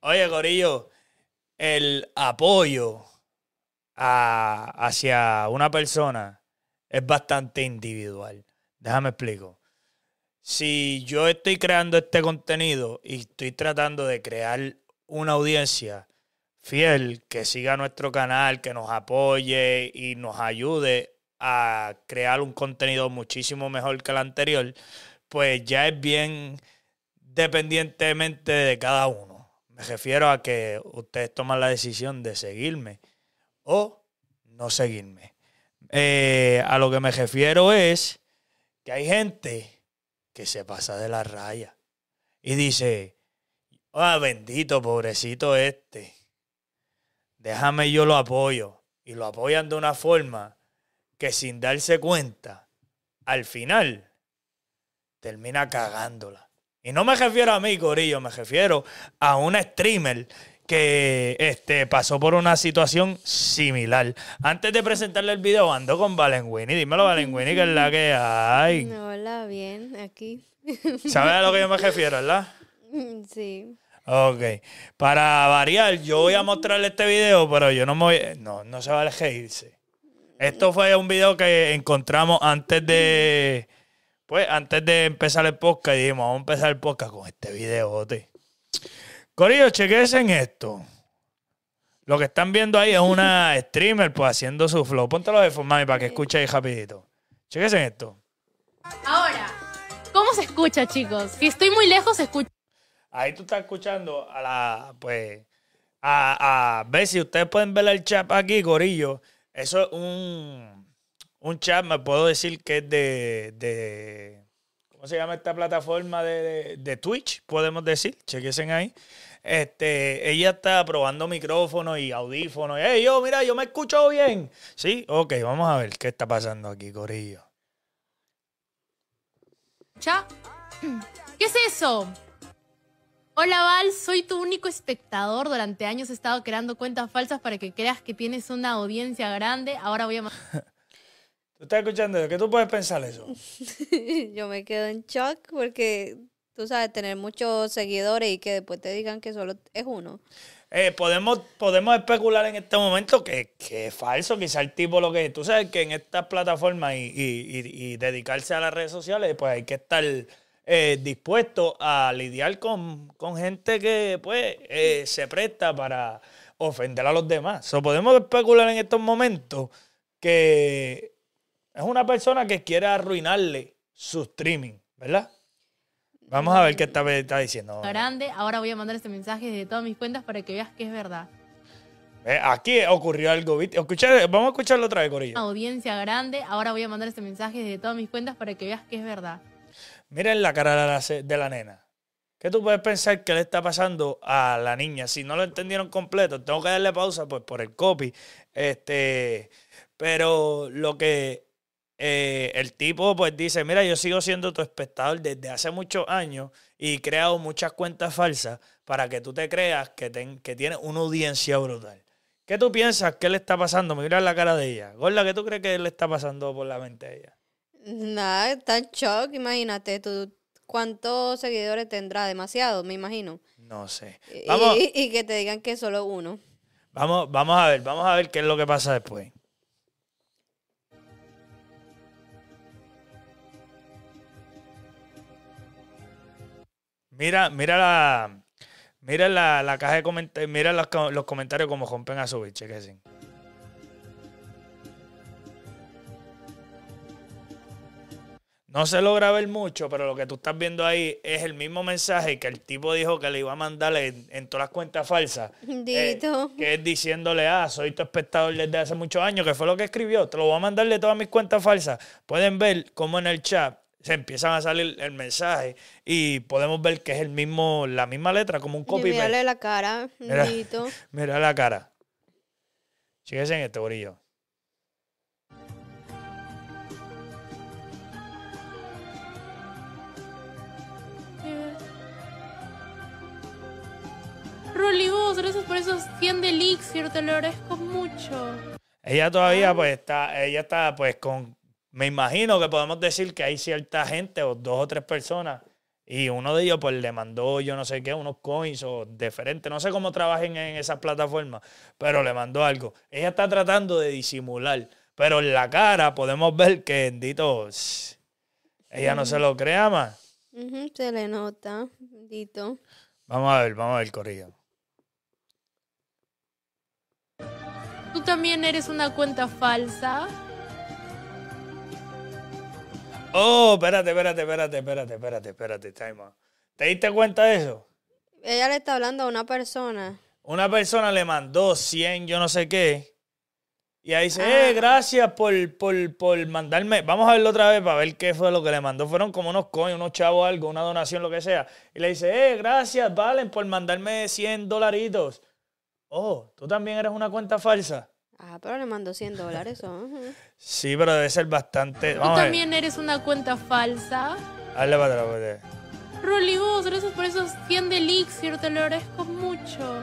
Oye, Gorillo, el apoyo hacia una persona es bastante individual. Déjame explico. Si yo estoy creando este contenido y estoy tratando de crear una audiencia fiel que siga nuestro canal, que nos apoye y nos ayude a crear un contenido muchísimo mejor que el anterior, pues ya es bien dependientemente de cada uno. Me refiero a que ustedes toman la decisión de seguirme o no seguirme. Eh, a lo que me refiero es que hay gente que se pasa de la raya y dice, ah, bendito, pobrecito este, déjame yo lo apoyo. Y lo apoyan de una forma que sin darse cuenta, al final termina cagándola. Y no me refiero a mí, Corillo, me refiero a un streamer que este, pasó por una situación similar. Antes de presentarle el video, ando con Balenguini. Dímelo, Balenguini, que es la que hay. Hola, bien, aquí. ¿Sabes a lo que yo me refiero, verdad? Sí. Ok. Para variar, yo voy a mostrarle este video, pero yo no me voy... No, no se va a irse. Esto fue un video que encontramos antes de pues antes de empezar el podcast, dijimos, vamos a empezar el podcast con este video, Corillo, chequense en esto. Lo que están viendo ahí es una streamer, pues, haciendo su flow. Ponte de forma, mami, para que ahí rapidito. Chequense en esto. Ahora, ¿cómo se escucha, chicos? Si estoy muy lejos, se escucha. Ahí tú estás escuchando a la, pues, a, a ver si ustedes pueden ver el chat aquí, Corillo. Eso es un un chat, me puedo decir que es de, ¿cómo se llama esta plataforma de, Twitch? Podemos decir, chequesen ahí. Este, ella está probando micrófono y audífono. ¡Ey, yo, mira, yo me escucho bien. Sí, ok, vamos a ver qué está pasando aquí, Corillo. ¿Qué es eso? Hola Val, soy tu único espectador. Durante años he estado creando cuentas falsas para que creas que tienes una audiencia grande. Ahora voy a... ¿Tú estás escuchando eso? ¿Qué tú puedes pensar eso? Yo me quedo en shock porque tú sabes, tener muchos seguidores y que después te digan que solo es uno. Eh, podemos, podemos especular en este momento que, es falso, quizá el tipo lo que es. Tú sabes que en estas plataformas y, dedicarse a las redes sociales, pues hay que estar eh, dispuesto a lidiar con, con gente que pues eh, se presta para ofender a los demás. O podemos especular en estos momentos que es una persona que quiere arruinarle su streaming, ¿verdad? Vamos a ver qué está, está diciendo. Grande, ahora voy a mandar este mensaje de todas mis cuentas para que veas que es verdad. aquí ocurrió algo, ¿viste? vamos a escucharlo otra vez, Corilla. Audiencia grande, ahora voy a mandar este mensaje de todas mis cuentas para que veas que es verdad. Miren la cara de la, de la nena. ¿Qué tú puedes pensar que le está pasando a la niña? Si no lo entendieron completo, tengo que darle pausa pues, por el copy. Este, pero lo que eh, el tipo pues dice, mira, yo sigo siendo tu espectador desde hace muchos años y he creado muchas cuentas falsas para que tú te creas que, ten, que tienes una audiencia brutal. ¿Qué tú piensas ¿Qué le está pasando? Mira la cara de ella. Gorda, ¿qué tú crees que le está pasando por la mente a ella? Nada, está en shock, imagínate. ¿tú, ¿Cuántos seguidores tendrá? Demasiado, me imagino. No sé. Y, que te digan que solo uno. Vamos, vamos a ver, vamos a ver qué es lo que pasa después. Mira, mira la. Mira la, caja de comentarios. Mira los, comentarios como rompen a subir, biche, No se logra ver mucho, pero lo que tú estás viendo ahí es el mismo mensaje que el tipo dijo que le iba a mandarle en, todas las cuentas falsas. Dito. Eh, que es diciéndole, ah, soy tu espectador desde hace muchos años, que fue lo que escribió. Te lo voy a mandarle de todas mis cuentas falsas. Pueden ver cómo en el chat se empiezan a salir el mensaje y podemos ver que es el mismo, la misma letra, como un copy paste. la cara, mira, mira la cara. Síguese en este gorillo. Eh. Rolly, vos, gracias por esos 100 de elixir, te lo agradezco mucho. Ella todavía, pues, está, ella está, pues, con, me imagino que podemos decir que hay cierta gente o dos o tres personas y uno de ellos pues le mandó yo no sé qué, unos coins o diferentes, no sé cómo trabajen en esas plataformas, pero le mandó algo. Ella está tratando de disimular, pero en la cara podemos ver que bendito, ella no se lo crea más. se le nota, bendito. Vamos a ver, vamos a ver, ¿Tú también eres una cuenta falsa? Oh, espérate, espérate, espérate, espérate, espérate, espérate, ¿Te diste cuenta de eso? Ella le está hablando a una persona. Una persona le mandó 100, yo no sé qué. Y ahí dice, eh, ah. gracias por, por, por, mandarme. Vamos a verlo otra vez para ver qué fue lo que le mandó. Fueron como unos coños, unos chavos, algo, una donación, lo que sea. Y le dice, eh, gracias, Valen, por mandarme 100 dolaritos. Oh, tú también eres una cuenta falsa. Ah, pero le mandó 100 dólares. Sí, pero debe ser bastante. Tú también eres una cuenta falsa. Hazle para atrás, Rolly, vos, gracias por esos 100 de te lo agradezco mucho.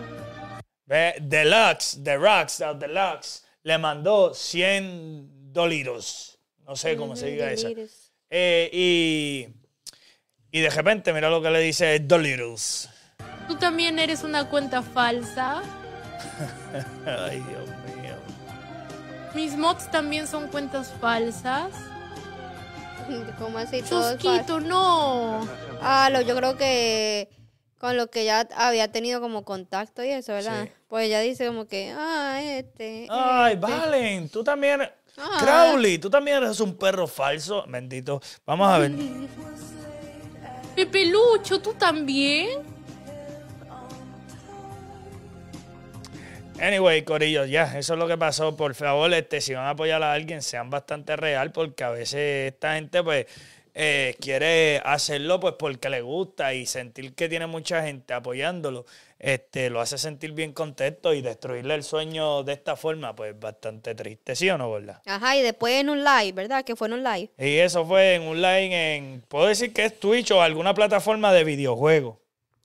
Ve, Deluxe, The Rocks, The Deluxe, le mandó 100 doliros. No sé cómo se diga eso. Eh, y, y de repente, mira lo que le dice Doliros. Tú también eres una cuenta falsa. Ay, Dios mis mods también son cuentas falsas. ¿Cómo así? no. Ah, yo creo que con lo que ya había tenido como contacto y eso, ¿verdad? Pues ella dice como que, ah, este. Ay, este". Valen, tú también. Ah. Crowley, tú también eres un perro falso. Bendito. Vamos a ver. Pepelucho, tú también. Anyway, Corillos, ya, eso es lo que pasó. Por favor, este, si van a apoyar a alguien, sean bastante real, porque a veces esta gente, pues, eh, quiere hacerlo pues porque le gusta y sentir que tiene mucha gente apoyándolo, este, lo hace sentir bien contento y destruirle el sueño de esta forma, pues bastante triste, ¿sí o no, verdad? Ajá, y después en un live, ¿verdad? Que fue en un live. Y eso fue en un live en, puedo decir que es Twitch o alguna plataforma de videojuego.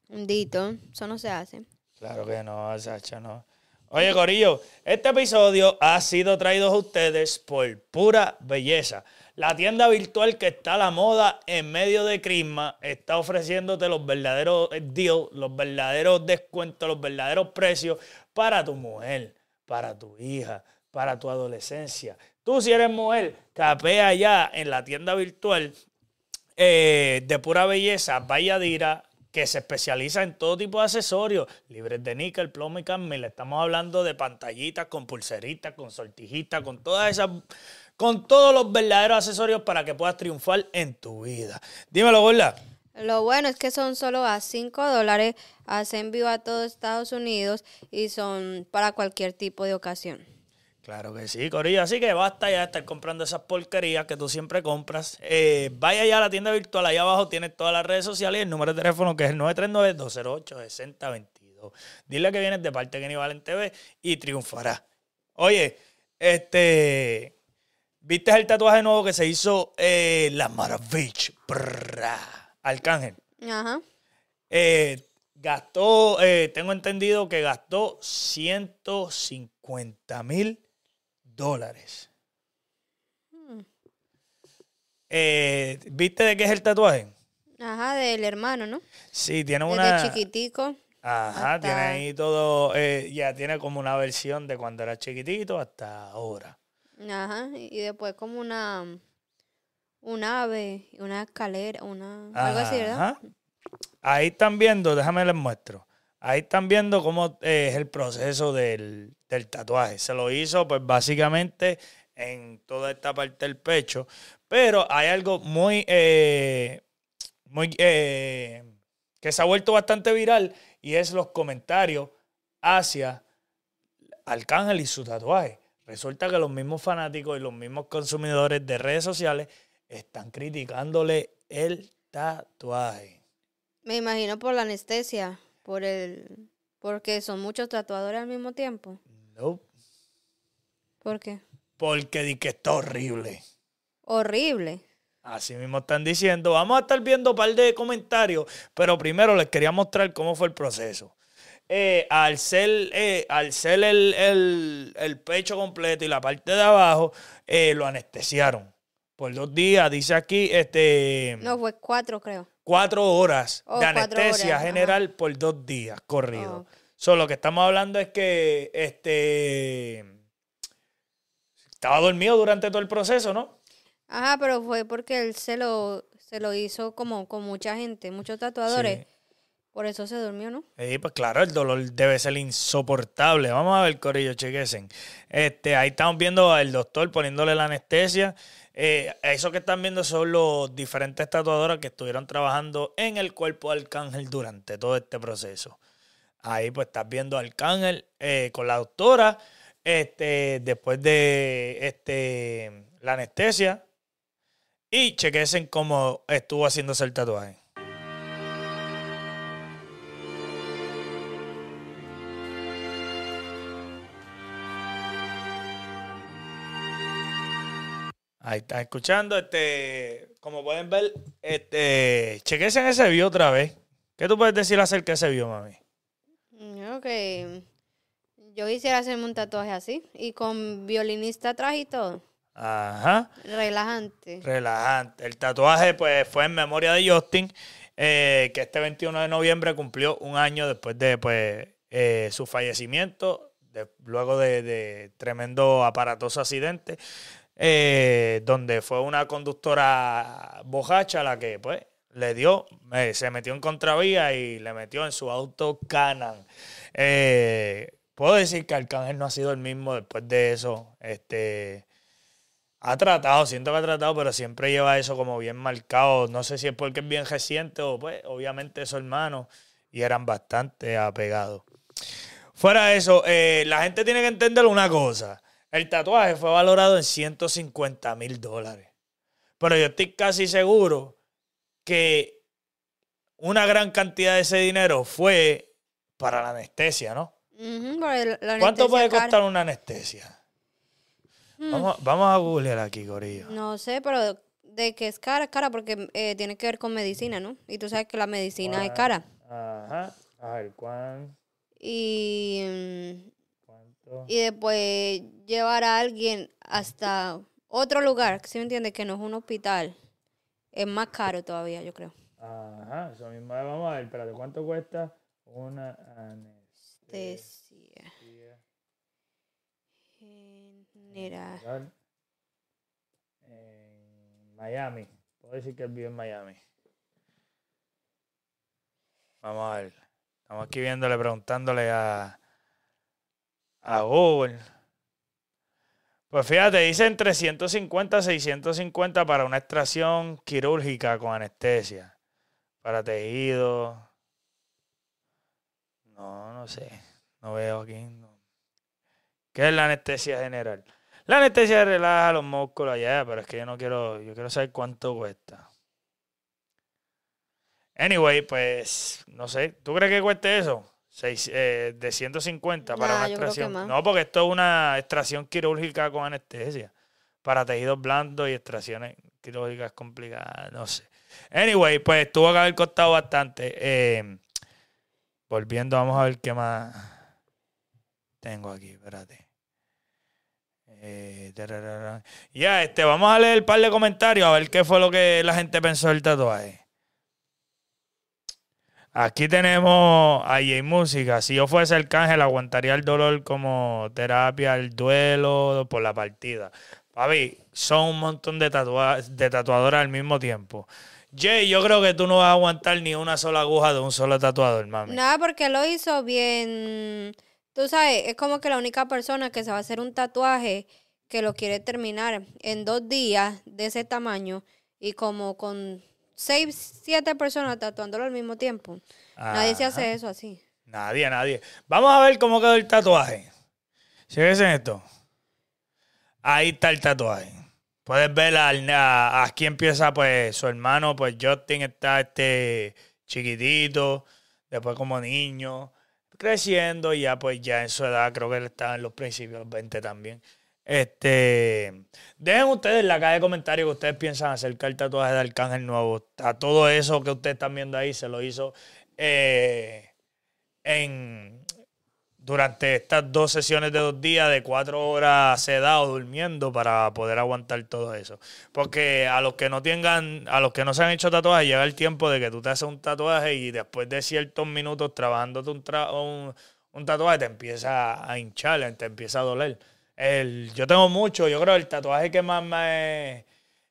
Dito, eso no se hace. Claro que no, Sacha, no. Oye, Corillo, este episodio ha sido traído a ustedes por pura belleza. La tienda virtual que está a la moda en medio de Crisma está ofreciéndote los verdaderos deals, los verdaderos descuentos, los verdaderos precios para tu mujer, para tu hija, para tu adolescencia. Tú, si eres mujer, capea ya en la tienda virtual eh, de pura belleza, vaya Valladira, que se especializa en todo tipo de accesorios, libres de níquel, plomo y cadmio. Estamos hablando de pantallitas con pulseritas, con sortijitas, con todas esas con todos los verdaderos accesorios para que puedas triunfar en tu vida. Dímelo, Gorla. Lo bueno es que son solo a 5 dólares, hacen vivo a todo Estados Unidos y son para cualquier tipo de ocasión. Claro que sí, Corillo. Así que basta ya de estar comprando esas porquerías que tú siempre compras. Eh, vaya ya a la tienda virtual, allá abajo tienes todas las redes sociales y el número de teléfono que es 939-208-6022. Dile que vienes de parte de Kenny TV y triunfará. Oye, este. ¿Viste el tatuaje nuevo que se hizo eh, La Maravich? Arcángel. Ajá. Eh, gastó, tengo entendido que gastó 150 mil dólares. Hmm. Eh, ¿Viste de qué es el tatuaje? Ajá, del hermano, ¿no? Sí, tiene una. chiquitico. Ajá, tiene ahí todo. Eh, ya tiene como una versión de cuando era chiquitito hasta ahora. Ajá, y después como una. Un ave, una escalera, una. algo así, ¿verdad? Ajá. Ahí están viendo, déjame les muestro. Ahí están viendo cómo eh, es el proceso del, tatuaje. Se lo hizo pues básicamente en toda esta parte del pecho. Pero hay algo muy, eh, muy eh, que se ha vuelto bastante viral y es los comentarios hacia Arcángel y su tatuaje. Resulta que los mismos fanáticos y los mismos consumidores de redes sociales están criticándole el tatuaje. Me imagino por la anestesia por el porque son muchos tatuadores al mismo tiempo. No. ¿Por qué? Porque di que está horrible. Horrible. Así mismo están diciendo. Vamos a estar viendo un par de comentarios, pero primero les quería mostrar cómo fue el proceso. Eh, al ser, eh, al el, el, pecho completo y la parte de abajo, eh, lo anestesiaron. Por dos días, dice aquí, este... No, fue cuatro, creo cuatro horas oh, de anestesia general por dos días corrido. Oh. Solo que estamos hablando es que este estaba dormido durante todo el proceso, ¿no? Ajá, pero fue porque él se lo, se lo hizo como con mucha gente, muchos tatuadores. Sí. Por eso se durmió, ¿no? Sí, pues claro, el dolor debe ser insoportable. Vamos a ver, Corillo, chequesen. Este, ahí estamos viendo al doctor poniéndole la anestesia. Eh, eso que están viendo son los diferentes tatuadoras que estuvieron trabajando en el cuerpo de Arcángel durante todo este proceso. Ahí pues estás viendo a Arcángel eh, con la doctora. Este, después de este, la anestesia. Y chequesen cómo estuvo haciéndose el tatuaje. Ahí está escuchando. Este, como pueden ver, este, chequense en ese video otra vez. ¿Qué tú puedes decir acerca de ese video, mami? Mm, ok. Yo quisiera hacerme un tatuaje así. Y con violinista atrás y todo. Ajá. Relajante. Relajante. El tatuaje, pues, fue en memoria de Justin, eh, que este 21 de noviembre cumplió un año después de pues, eh, su fallecimiento, luego de, de, tremendo aparatoso accidente. Eh, donde fue una conductora bojacha la que pues le dio, eh, se metió en contravía y le metió en su auto Canan. Eh, puedo decir que Arcángel no ha sido el mismo después de eso. Este, ha tratado, siento que ha tratado, pero siempre lleva eso como bien marcado. No sé si es porque es bien reciente o pues obviamente su hermano y eran bastante apegados. Fuera de eso, la gente tiene que entender una cosa. El tatuaje fue valorado en 150 mil dólares. Pero yo estoy casi seguro que una gran cantidad de ese dinero fue para la anestesia, ¿no? ¿Cuánto puede costar una anestesia? Hmm. Vamos, a googlear aquí, gorillo. No sé, pero de que es cara, es cara, porque eh, tiene que ver con medicina, ¿no? Y tú sabes que la medicina es cara. Ajá. A ver, ¿cuán? Y mm, y después llevar a alguien hasta otro lugar, si me entiende, que no es un hospital, es más caro todavía, yo creo. Ajá, eso mismo. Vamos a ver, espérate, ¿cuánto cuesta una anestesia? General. Miami. Puedo decir que él vive en Miami. Vamos a ver. Estamos aquí viéndole, preguntándole a a Google. Pues fíjate, dicen 350, 650 para una extracción quirúrgica con anestesia. Para tejido. No, no sé. No veo aquí. ¿Qué es la anestesia general? La anestesia relaja los músculos allá, pero es que yo no quiero. Yo quiero saber cuánto cuesta. Anyway, pues. No sé. ¿Tú crees que cueste eso? Seis, eh, de 150 para una extracción. No, porque esto es una extracción quirúrgica con anestesia. Para tejidos blandos y extracciones quirúrgicas complicadas, no sé. Anyway, pues tuvo que haber costado bastante. Eh, volviendo, vamos a ver qué más tengo aquí, espérate. Eh, ya, este, vamos a leer el par de comentarios a ver qué fue lo que la gente pensó del tatuaje. Aquí tenemos a Jay Música. Si yo fuese el cángel, aguantaría el dolor como terapia, el duelo por la partida. Papi, son un montón de, de tatuadoras al mismo tiempo. Jay, yo creo que tú no vas a aguantar ni una sola aguja de un solo tatuador, mami. Nada, porque lo hizo bien. Tú sabes, es como que la única persona que se va a hacer un tatuaje que lo quiere terminar en dos días de ese tamaño y como con seis, siete personas tatuándolo al mismo tiempo. Nadie se hace eso así. Nadie, nadie. Vamos a ver cómo quedó el tatuaje. Fíjense esto. Ahí está el tatuaje. Puedes ver a, a, aquí empieza pues su hermano, pues Justin está este chiquitito, después como niño, creciendo y ya pues ya en su edad creo que él está en los principios, los 20 también. Este, dejen ustedes en la caja de comentarios que ustedes piensan acerca el tatuaje de Arcángel Nuevo. A todo eso que ustedes están viendo ahí se lo hizo eh, en, durante estas dos sesiones de dos días de cuatro horas sedado durmiendo para poder aguantar todo eso. Porque a los que no tengan, a los que no se han hecho tatuajes, llega el tiempo de que tú te haces un tatuaje y después de ciertos minutos trabajando un, un, un tatuaje te empieza a hinchar, te empieza a doler yo tengo mucho, yo creo que el tatuaje que más me,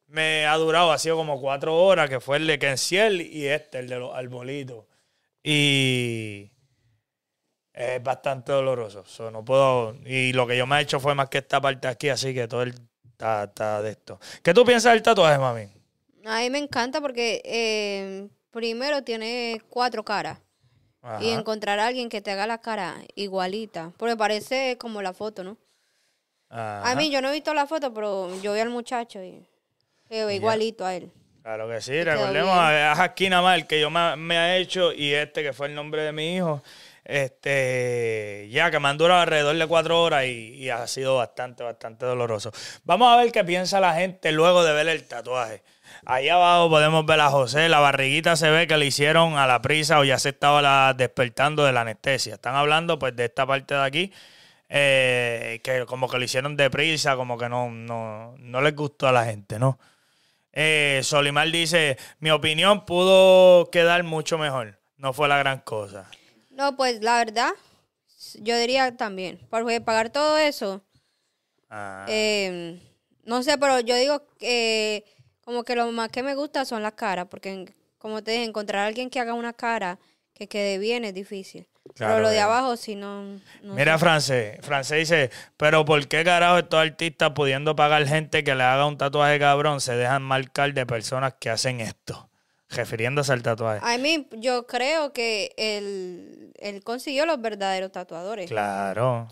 me, ha durado ha sido como cuatro horas, que fue el de Kenciel y este, el de los arbolitos. Y es bastante doloroso. no y lo que yo me he hecho fue más que esta parte aquí, así que todo el está, de esto. ¿Qué tú piensas del tatuaje, mami? A mí me encanta porque eh, primero tiene cuatro caras. Y encontrar a alguien que te haga la cara igualita. Porque parece como la foto, ¿no? A mí, yo no he visto la foto, pero yo vi al muchacho y igualito a él. Claro que sí, recordemos a, nada más que yo me, he hecho, y este que fue el nombre de mi hijo, este, ya que me han durado alrededor de cuatro horas y, ha sido bastante, bastante doloroso. Vamos a ver qué piensa la gente luego de ver el tatuaje. Ahí abajo podemos ver a José, la barriguita se ve que le hicieron a la prisa o ya se estaba despertando de la anestesia. Están hablando pues de esta parte de aquí eh, que como que lo hicieron deprisa, como que no, no, no les gustó a la gente, ¿no? Eh, Solimar dice, mi opinión pudo quedar mucho mejor, no fue la gran cosa. No, pues la verdad, yo diría también, porque pagar todo eso, ah. em, no sé, pero yo digo que como que lo más que me gusta son las caras, porque como te dije, encontrar a alguien que haga una cara que quede bien es difícil pero lo de abajo, si no. Mira, Francés. Francés dice: ¿Pero por qué carajo estos artistas pudiendo pagar gente que le haga un tatuaje cabrón se dejan marcar de personas que hacen esto? Refiriéndose al tatuaje. A mí, yo creo que él, consiguió los verdaderos tatuadores. Claro.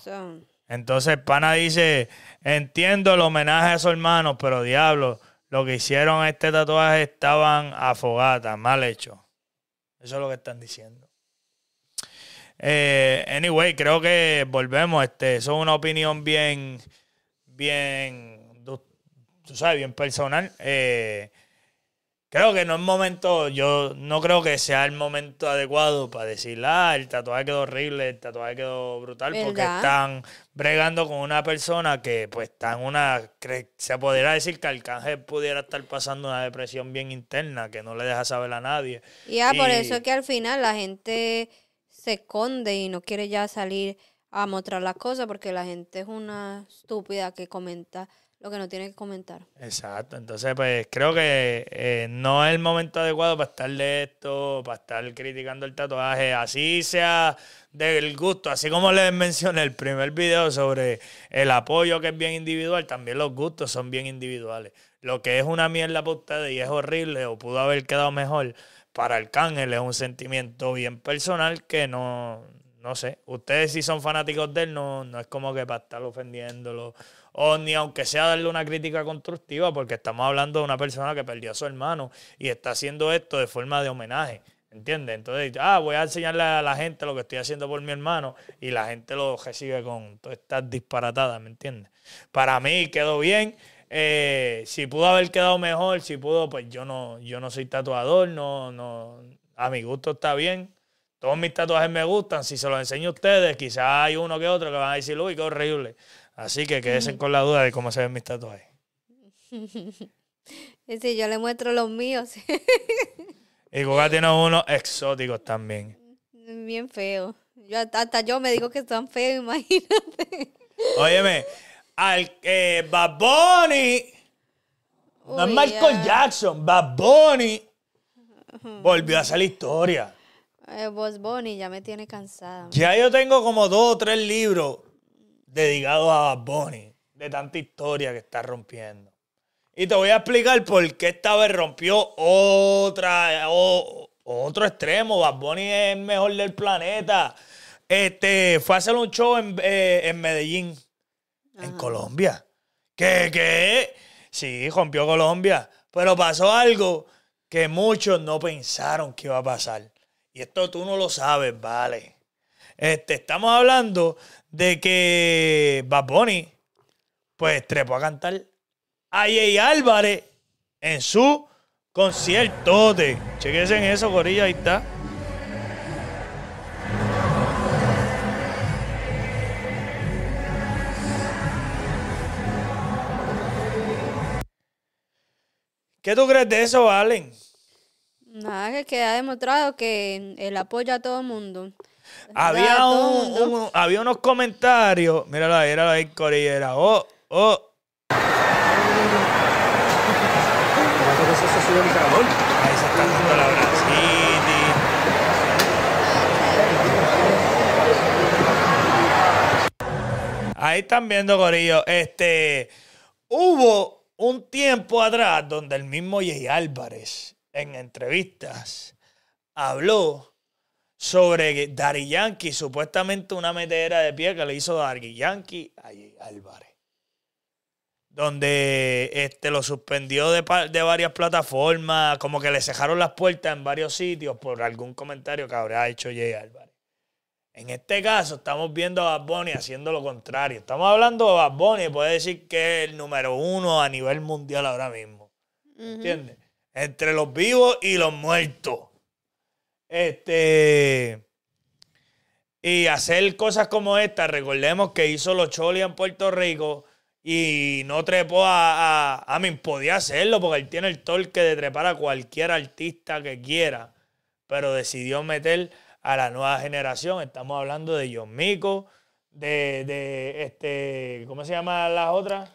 Entonces, Pana dice: Entiendo el homenaje a su hermano, pero diablo, lo que hicieron este tatuaje estaban afogadas, mal hecho. Eso es lo que están diciendo. Eh, anyway, creo que volvemos. Este, eso es una opinión bien, bien, tú sabes, bien personal. Eh, creo que no es momento, yo no creo que sea el momento adecuado para decir, ah, el tatuaje quedó horrible, el tatuaje quedó brutal, porque están bregando con una persona que pues está en una, se podría decir que Arcángel pudiera estar pasando una depresión bien interna, que no le deja saber a nadie. Ya, y... Ah, por eso es que al final la gente se esconde y no quiere ya salir a mostrar las cosas porque la gente es una estúpida que comenta lo que no tiene que comentar. Exacto, entonces pues creo que eh, no es el momento adecuado para estar de esto, para estar criticando el tatuaje, así sea del gusto, así como les mencioné el primer video sobre el apoyo que es bien individual, también los gustos son bien individuales. Lo que es una mierda para ustedes y es horrible o pudo haber quedado mejor, para el Cángel es un sentimiento bien personal que no, no sé. Ustedes si son fanáticos de él, no, no es como que para estar ofendiéndolo. O ni aunque sea darle una crítica constructiva, porque estamos hablando de una persona que perdió a su hermano y está haciendo esto de forma de homenaje. ¿Entiendes? Entonces, ah, voy a enseñarle a la gente lo que estoy haciendo por mi hermano y la gente lo recibe con todas estas disparatadas, ¿me entiendes? Para mí quedó bien eh, si pudo haber quedado mejor, si pudo, pues yo no, yo no soy tatuador, no, no, a mi gusto está bien. Todos mis tatuajes me gustan, si se los enseño a ustedes, quizás hay uno que otro que van a decir, uy, qué horrible. Así que quédense con la duda de cómo se ven mis tatuajes. Y si yo le muestro los míos. y Guga tiene unos exóticos también. Bien feos. Yo, hasta yo me digo que están feos, imagínate. Óyeme, al que Bad Bunny. no es Michael Jackson, Bad Bunny. Volvió a hacer la historia. Eh, ya me tiene cansada. Ya yo tengo como dos o tres libros dedicados a Bad Bunny, de tanta historia que está rompiendo. Y te voy a explicar por qué esta vez rompió otra, o, otro extremo. Bad Bunny es el mejor del planeta. Este, fue a hacer un show en, eh, en Medellín en Colombia. ¿Qué, qué? Sí, rompió Colombia, pero pasó algo que muchos no pensaron que iba a pasar. Y esto tú no lo sabes, vale. Este, estamos hablando de que Bad pues trepó a cantar a Jay Álvarez en su concierto. Chequense en eso, gorilla ahí está. ¿Qué tú crees de eso, Valen? Nada, que ha demostrado que él apoya a todo el mundo. Había, había unos comentarios. Míralo ahí, míralo ahí, Corillera. Oh, oh. Ahí Ahí están viendo, Corillo. Este. Hubo un tiempo atrás donde el mismo Jay Álvarez en entrevistas habló sobre Yankee, supuestamente una metedera de pie que le hizo Dari Yankee a Jay Álvarez. Donde este, lo suspendió de, de, varias plataformas, como que le cejaron las puertas en varios sitios por algún comentario que habrá hecho Jay Álvarez. En este caso estamos viendo a Bad Bunny haciendo lo contrario. Estamos hablando de Bad Bunny, puede decir que es el número uno a nivel mundial ahora mismo. ¿entiende? Entre los vivos y los muertos. Este. Y hacer cosas como esta. Recordemos que hizo los Choli en Puerto Rico y no trepó a. A, a mí podía hacerlo porque él tiene el torque de trepar a cualquier artista que quiera. Pero decidió meter a la nueva generación. Estamos hablando de John Mico, de, de este, ¿cómo se llama las otras?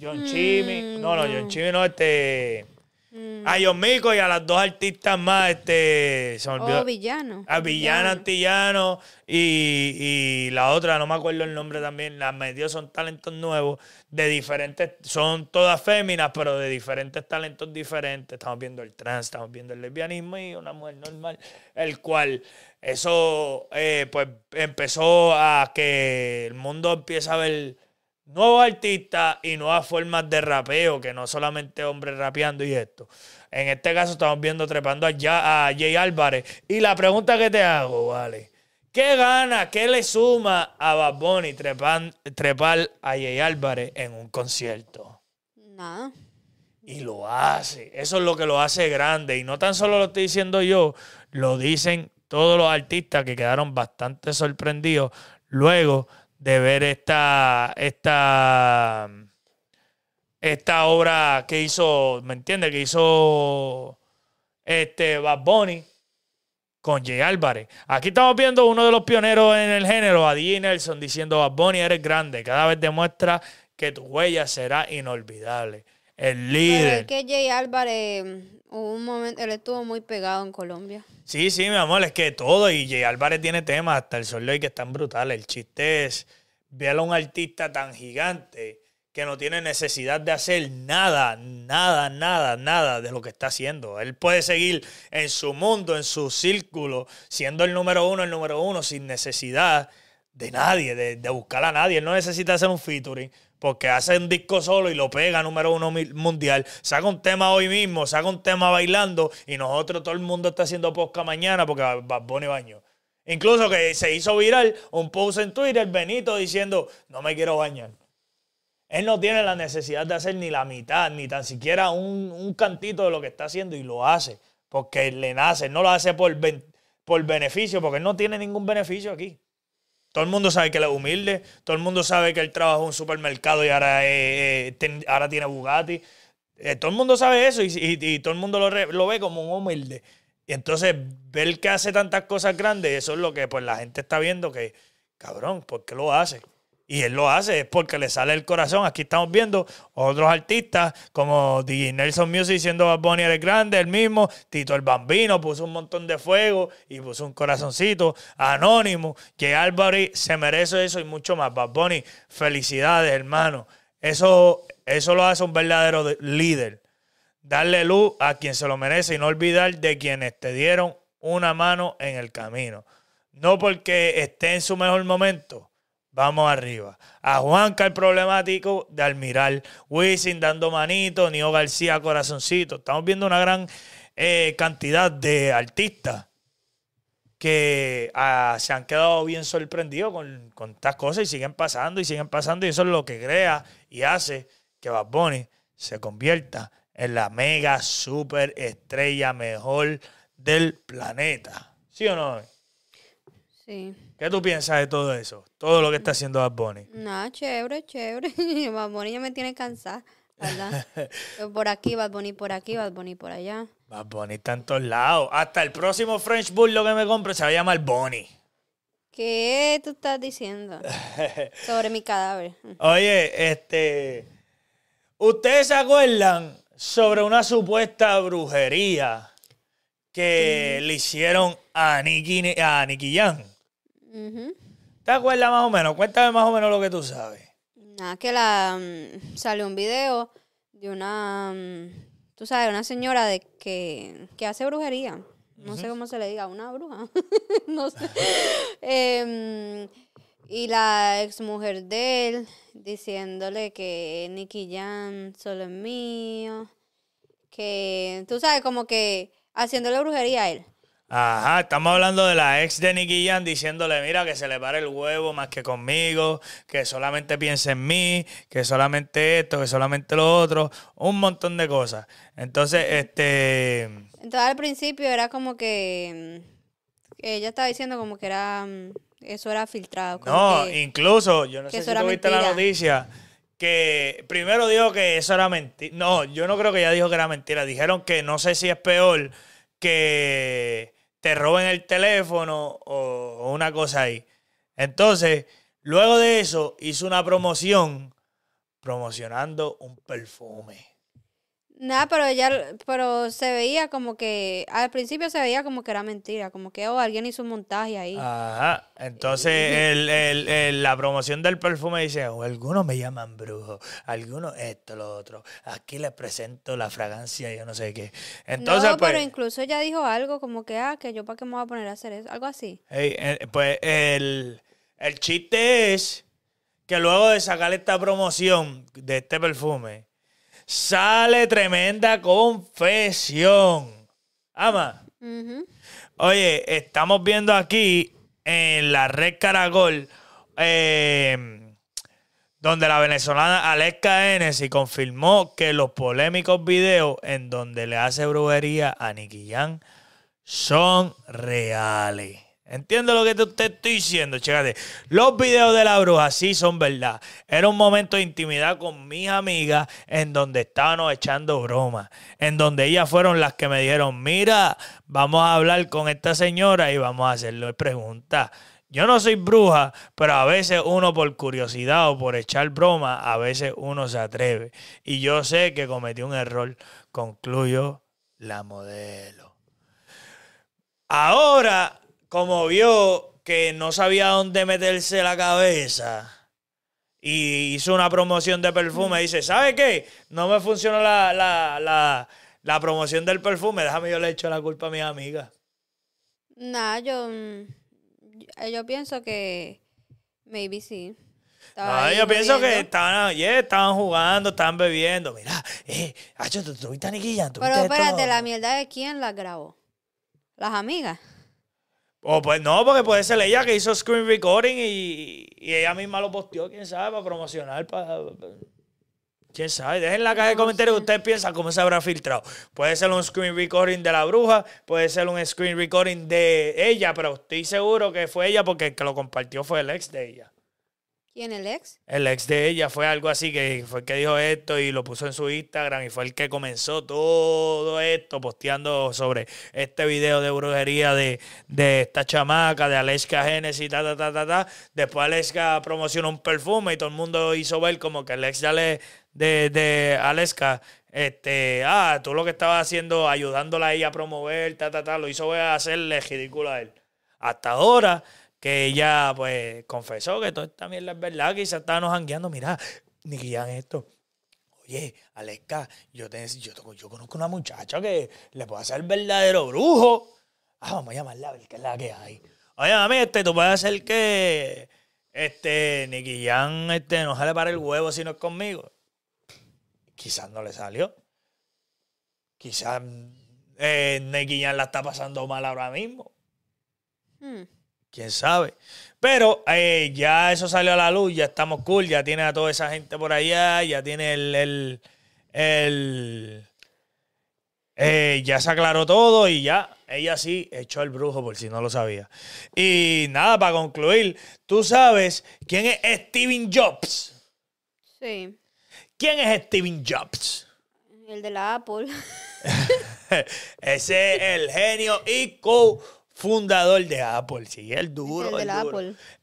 John mm, Chimi No, no, John Chimi no, este. Mm. A Yomico y a las dos artistas más, este. Se me olvidó. Oh, a villano. A Villana Antillano y, la otra, no me acuerdo el nombre también. Las medio son talentos nuevos, de diferentes. Son todas féminas, pero de diferentes talentos diferentes. Estamos viendo el trans, estamos viendo el lesbianismo y una mujer normal. El cual, eso, eh, pues empezó a que el mundo empieza a ver nuevos artistas y nuevas formas de rapeo, que no solamente hombres rapeando y esto. En este caso estamos viendo trepando a, a Jay Álvarez. Y la pregunta que te hago, vale. ¿Qué gana, qué le suma a Bad Bunny trepan, trepar a Jay Álvarez en un concierto? Nada. Y lo hace. Eso es lo que lo hace grande. Y no tan solo lo estoy diciendo yo, lo dicen todos los artistas que quedaron bastante sorprendidos luego de ver esta, esta, esta obra que hizo, ¿me entiendes? Que hizo este Bad Bunny con Jay Álvarez. Aquí estamos viendo uno de los pioneros en el género, a D. Nelson, diciendo, Bad Bunny, eres grande, cada vez demuestra que tu huella será inolvidable. El líder. es que Jay Álvarez Hubo un momento, él estuvo muy pegado en Colombia. Sí, sí, mi amor, es que todo. Y Jay Álvarez tiene temas hasta el sol que están brutales. El chiste es ver a un artista tan gigante que no tiene necesidad de hacer nada, nada, nada, nada de lo que está haciendo. Él puede seguir en su mundo, en su círculo, siendo el número uno, el número uno, sin necesidad de nadie, de, de buscar a nadie. Él no necesita hacer un featuring, porque hace un disco solo y lo pega número uno mundial. Saca un tema hoy mismo, saca un tema bailando y nosotros todo el mundo está haciendo posca mañana porque Boni bañó. baño. Incluso que se hizo viral un post en Twitter, Benito diciendo, no me quiero bañar. Él no tiene la necesidad de hacer ni la mitad, ni tan siquiera un, cantito de lo que está haciendo y lo hace, porque le nace, no lo hace por, por beneficio, porque él no tiene ningún beneficio aquí. Todo el mundo sabe que él es humilde, todo el mundo sabe que él trabajó en un supermercado y ahora, ahora tiene Bugatti. Eh, todo el mundo sabe eso y, todo el mundo lo, ve como un humilde. Y entonces ver que hace tantas cosas grandes, eso es lo que pues la gente está viendo que, cabrón, ¿por qué lo hace? Y él lo hace, es porque le sale el corazón. Aquí estamos viendo otros artistas como DJ Nelson Music diciendo Bad Bunny eres grande, el mismo. Tito el Bambino puso un montón de fuego y puso un corazoncito. Anónimo, que Alvary se merece eso y mucho más. Bad Bunny, felicidades, hermano. Eso, eso lo hace un verdadero líder. Darle luz a quien se lo merece y no olvidar de quienes te dieron una mano en el camino. No porque esté en su mejor momento Vamos arriba. A Juanca el problemático de Almiral. Wisin dando manito. Nio García corazoncito. Estamos viendo una gran eh, cantidad de artistas que ah, se han quedado bien sorprendidos con, con, estas cosas y siguen pasando y siguen pasando. Y eso es lo que crea y hace que Bad Bunny se convierta en la mega super estrella mejor del planeta. ¿Sí o no? Sí. ¿Qué tú piensas de todo eso? Todo lo que está haciendo Bad Bunny. No, chévere, chévere. Bad Bunny ya me tiene cansada, ¿verdad? por aquí, Bad Bunny por aquí, Bad Bunny por allá. Bad Bunny está en todos lados. Hasta el próximo French Bull lo que me compre se va a llamar Bunny. ¿Qué tú estás diciendo? Sobre mi cadáver. Oye, este... ¿Ustedes se acuerdan sobre una supuesta brujería que le hicieron a Nicky, a Nicky ¿Te acuerdas más o menos? Cuéntame más o menos lo que tú sabes. Nada, que la mm, sale un video de una, mm, tú sabes, una señora de que, hace brujería. No sé cómo se le diga, una bruja. no sé. Em, y la ex exmujer de él diciéndole que Nicky Jan, solo es mío. Que tú sabes, como que haciéndole brujería a él. Ajá, estamos hablando de la ex de Nicky Jan diciéndole, mira, que se le pare el huevo más que conmigo, que solamente piense en mí, que solamente esto, que solamente lo otro, un montón de cosas. Entonces, este... Entonces al principio era como que... Mm, ella estaba diciendo como que era... Mm, eso era filtrado. no, incluso, yo no sé si tú la noticia, que primero dijo que eso era mentira. No, yo no creo que ella dijo que era mentira. Dijeron que no sé si es peor que te roben el teléfono o, una cosa ahí. Entonces, luego de eso, hizo una promoción promocionando un perfume. Nada, pero ya, pero se veía como que, al principio se veía como que era mentira, como que oh, alguien hizo un montaje ahí. Ajá, entonces eh, la promoción del perfume dice, oh, algunos me llaman brujo, algunos esto, lo otro, aquí les presento la fragancia, yo no sé qué. Entonces, no, pero pues, incluso ella dijo algo como que, ah, que yo para qué me voy a poner a hacer eso, algo así. Eh, pues el, el chiste es que luego de sacar esta promoción de este perfume, sale tremenda confesión. Ama. Oye, estamos viendo aquí en la red Caracol, em, donde la venezolana Alexa y confirmó que los polémicos videos en donde le hace brujería a Nicky son reales. Entiendo lo que usted está estoy diciendo, chécate. Los videos de la bruja sí son verdad. Era un momento de intimidad con mis amigas en donde estábamos echando bromas. En donde ellas fueron las que me dijeron, mira, vamos a hablar con esta señora y vamos a hacerle preguntas. Yo no soy bruja, pero a veces uno por curiosidad o por echar broma, a veces uno se atreve. Y yo sé que cometí un error. Concluyo la modelo. Ahora como vio que no sabía dónde meterse la cabeza y hizo una promoción de perfume, dice, ¿sabe qué? No me funcionó la, la, la, la promoción del perfume, déjame yo le echo la culpa a mis amigas. Nah, yo, mm, yo pienso que maybe sí. Ah, yo pienso que estaban, estaban jugando, estaban bebiendo. Mira, eh, Hacho, tú tuviste tan Pero espérate, ¿la mierda de quién la grabó? ¿Las amigas? O pues no, porque puede ser ella que hizo screen recording y, ella misma lo posteó, quién sabe, para promocionar, para, ¿Quién sabe? Dejen la caja de comentarios que ustedes piensan cómo se habrá filtrado. Puede ser un screen recording de la bruja, puede ser un screen recording de ella, pero estoy seguro que fue ella porque el que lo compartió fue el ex de ella. ¿Quién, el ex? El ex de ella fue algo así que fue el que dijo esto y lo puso en su Instagram y fue el que comenzó todo esto posteando sobre este video de brujería de, esta chamaca, de Aleska Genesis, ta, ta, ta, ta, ta. Después Aleska promocionó un perfume y todo el mundo hizo ver como que el ex de, de, de Aleska este, ah, tú lo que estabas haciendo, ayudándola a ella a promover, ta, ta, ta, lo hizo hacerle ridículo a él. Hasta ahora, que ella pues confesó que todo esta mierda es verdad, quizás estábamos jangueando, mira, ni esto. Oye, Aleska, yo, yo, conozco una muchacha que le puede hacer verdadero brujo. Ah, vamos a llamarla a ver qué es la que hay. Oye, mami, este, tú puedes hacer que este, Nicky este, no sale para el huevo si no es conmigo. Quizás no le salió. Quizás eh, la está pasando mal ahora mismo. Hmm quién sabe. Pero eh, ya eso salió a la luz, ya estamos cool, ya tiene a toda esa gente por allá, ya tiene el. el, el eh, ya se aclaró todo y ya ella sí echó el brujo por si no lo sabía. Y nada, para concluir, ¿tú sabes quién es Steven Jobs? Sí. ¿Quién es Steven Jobs? El de la Apple. Ese es el genio y co fundador de Apple, sí, el duro.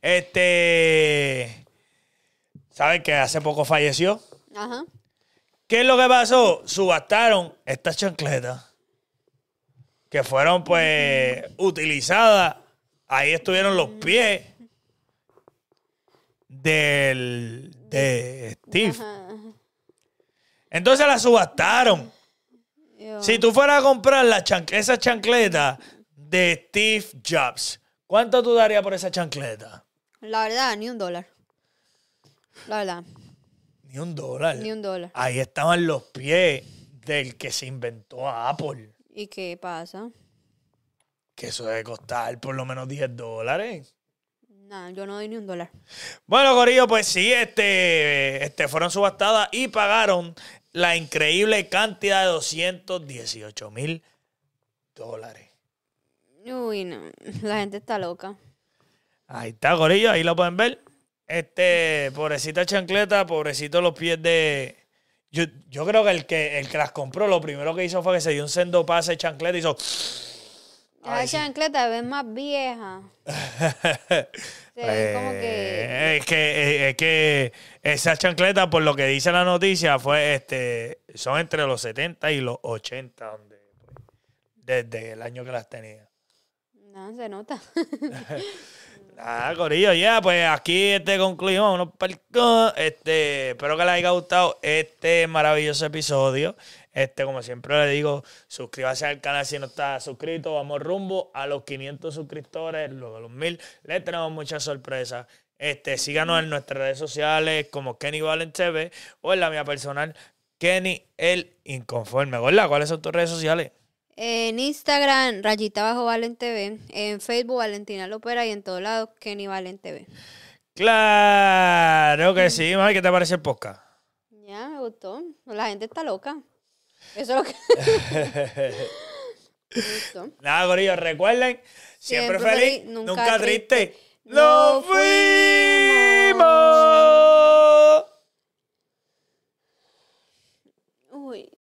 Este. ¿Saben que hace poco falleció? Ajá. ¿Qué es lo que pasó? Subastaron estas chancletas que fueron, pues, mm. utilizadas. Ahí estuvieron los mm. pies del. de Steve. Entonces las subastaron. Si tú fueras a comprar la chan esas chancletas de Steve Jobs. ¿Cuánto tú darías por esa chancleta? La verdad, ni un dólar. La verdad. Ni un dólar. Ni un dólar. Ahí estaban los pies del que se inventó a Apple. ¿Y qué pasa? Que eso debe costar por lo menos 10 dólares. No, yo no doy ni un dólar. Bueno, gorillo, pues sí, este, este fueron subastadas y pagaron la increíble cantidad de 218 mil dólares. Uy, no. La gente está loca. Ahí está, Gorillo, ahí lo pueden ver. Este, pobrecita chancleta, pobrecito los pies de. Yo, creo que el, que el las compró, lo primero que hizo fue que se dio un sendo pase de chancleta y hizo. Esa chancleta es más vieja. que... Eh, es que, eh, es que esa chancleta, por lo que dice la noticia, fue este son entre los 70 y los 80, pues, desde el año que las tenía. No, se nota. Ah, Corillo, ya, pues aquí este concluimos. este, espero que les haya gustado este maravilloso episodio. Este, como siempre le digo, suscríbase al canal si no está suscrito. Vamos rumbo a los 500 suscriptores, luego a los 1000. Les tenemos muchas sorpresas. Este, síganos en nuestras redes sociales como Kenny Valen o en la mía personal, Kenny el Inconforme. ¿Hola? ¿Cuáles son tus redes sociales? En Instagram, rayita bajo Valen TV. En Facebook, Valentina Lopera. Y en todos lados, Kenny Valen TV. Claro que sí, ¿Qué te parece el podcast? Ya, me gustó. La gente está loca. Eso es lo que. Nada, gorillos, recuerden, siempre, feliz, nunca, triste. triste. fuimos! Uy.